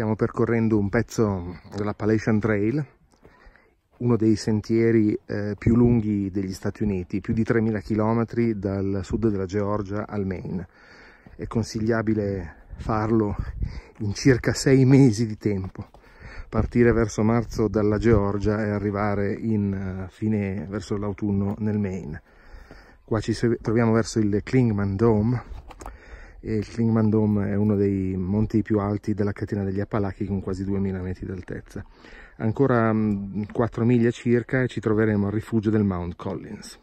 stiamo percorrendo un pezzo dell'Appalachian Trail, uno dei sentieri eh, più lunghi degli Stati Uniti, più di 3.000 km dal sud della Georgia al Maine. È consigliabile farlo in circa sei mesi di tempo, partire verso marzo dalla Georgia e arrivare in eh, fine verso l'autunno nel Maine. Qua ci troviamo verso il Klingman Dome, il Klingman Dome è uno dei monti più alti della catena degli Appalachi con quasi 2000 metri d'altezza. Ancora 4 mm, miglia circa e ci troveremo al rifugio del Mount Collins.